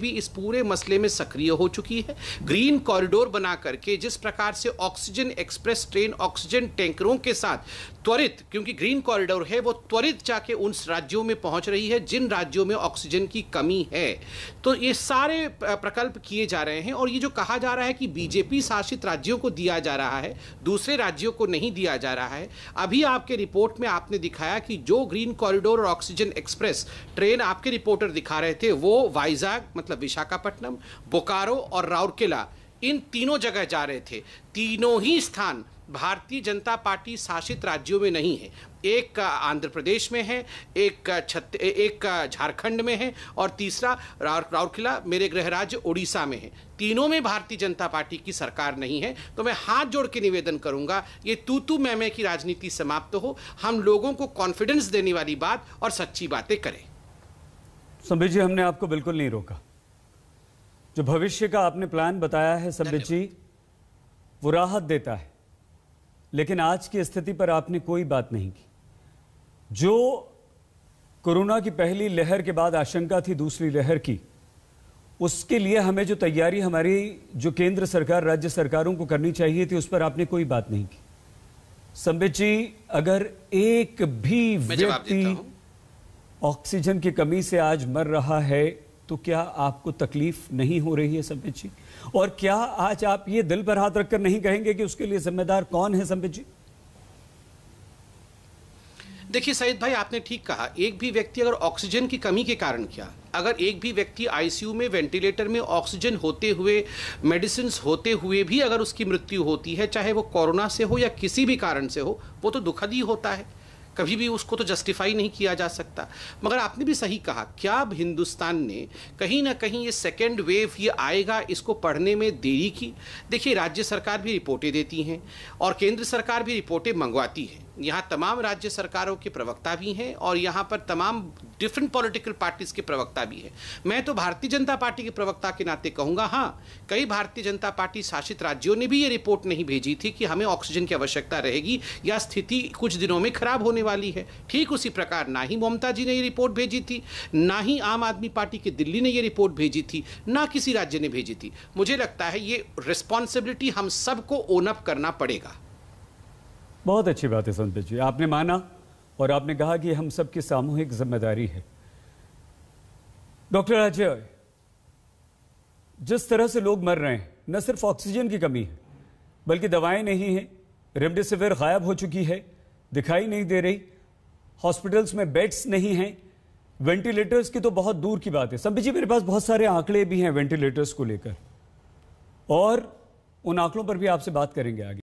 भी इस पूरे मसले में सक्रिय हो चुकी है ग्रीन कॉरिडोर बना करके जिस प्रकार से ऑक्सीजन एक्सप्रेस ट्रेन ऑक्सीजन टैंकरों के साथ त्वरित क्योंकि ग्रीन कॉरिडोर है वो त्वरित जाके उन राज्यों में पहुंच रही है जिन राज्यों में ऑक्सीजन की कमी है तो ये सारे प्रकल्प किए जा रहे हैं और ये जो कहा जा रहा है कि बीजेपी शासित राज्यों को दिया जा रहा है दूसरे राज्यों को नहीं दिया जा रहा है अभी आपके रिपोर्ट में आपने दिखाया कि जो ग्रीन कॉरिडोर और ऑक्सीजन एक्सप्रेस ट्रेन आपके रिपोर्टर दिखा रहे थे वो वाइजाग मतलब मतलब विशाखापट्टनम बोकारो और राउरकेला इन तीनों जगह जा रहे थे तीनों ही स्थान भारतीय जनता पार्टी शासित राज्यों में नहीं है एक का आंध्र प्रदेश में है एक का छत एक का झारखंड में है और तीसरा राउरकिला मेरे गृह राज्य ओडिशा में है तीनों में भारतीय जनता पार्टी की सरकार नहीं है तो मैं हाथ जोड़ के निवेदन करूंगा ये तू तू मैं की राजनीति समाप्त हो हम लोगों को कॉन्फिडेंस देने वाली बात और सच्ची बातें करें समी जी हमने आपको बिल्कुल नहीं रोका जो भविष्य का आपने प्लान बताया है संबित जी वो राहत देता है लेकिन आज की स्थिति पर आपने कोई बात नहीं की जो कोरोना की पहली लहर के बाद आशंका थी दूसरी लहर की उसके लिए हमें जो तैयारी हमारी जो केंद्र सरकार राज्य सरकारों को करनी चाहिए थी उस पर आपने कोई बात नहीं की संबित जी अगर एक भी व्यक्ति ऑक्सीजन की कमी से आज मर रहा है तो क्या आपको तकलीफ नहीं हो रही है संपित जी और क्या आज आप ये दिल पर हाथ रखकर नहीं कहेंगे कि उसके लिए जिम्मेदार कौन है संपित जी देखिए सईद भाई आपने ठीक कहा एक भी व्यक्ति अगर ऑक्सीजन की कमी के कारण क्या अगर एक भी व्यक्ति आईसीयू में वेंटिलेटर में ऑक्सीजन होते हुए मेडिसिन होते हुए भी अगर उसकी मृत्यु होती है चाहे वो कोरोना से हो या किसी भी कारण से हो वो तो दुखद ही होता है कभी भी उसको तो जस्टिफाई नहीं किया जा सकता मगर आपने भी सही कहा क्या अब हिंदुस्तान ने कहीं ना कहीं ये सेकेंड वेव ये आएगा इसको पढ़ने में देरी की देखिए राज्य सरकार भी रिपोर्टें देती हैं और केंद्र सरकार भी रिपोर्टें मंगवाती है यहाँ तमाम राज्य सरकारों के प्रवक्ता भी हैं और यहाँ पर तमाम डिफरेंट पॉलिटिकल पार्टीज़ के प्रवक्ता भी हैं मैं तो भारतीय जनता पार्टी के प्रवक्ता के नाते कहूँगा हाँ कई भारतीय जनता पार्टी शासित राज्यों ने भी ये रिपोर्ट नहीं भेजी थी कि हमें ऑक्सीजन की आवश्यकता रहेगी या स्थिति कुछ दिनों में खराब होने वाली है ठीक उसी प्रकार ना ही ममता जी ने ये रिपोर्ट भेजी थी ना ही आम आदमी पार्टी की दिल्ली ने ये रिपोर्ट भेजी थी ना किसी राज्य ने भेजी थी मुझे लगता है ये रिस्पॉन्सिबिलिटी हम सबको ओनअप करना पड़ेगा बहुत अच्छी बात है संत जी आपने माना और आपने कहा कि हम सबकी सामूहिक जिम्मेदारी है डॉक्टर अजय जिस तरह से लोग मर रहे हैं न सिर्फ ऑक्सीजन की कमी है बल्कि दवाएं नहीं हैं रेमडेसिविर गायब हो चुकी है दिखाई नहीं दे रही हॉस्पिटल्स में बेड्स नहीं हैं वेंटिलेटर्स की तो बहुत दूर की बात है संभी जी मेरे पास बहुत सारे आंकड़े भी हैं वेंटिलेटर्स को लेकर और उन आंकड़ों पर भी आपसे बात करेंगे आगे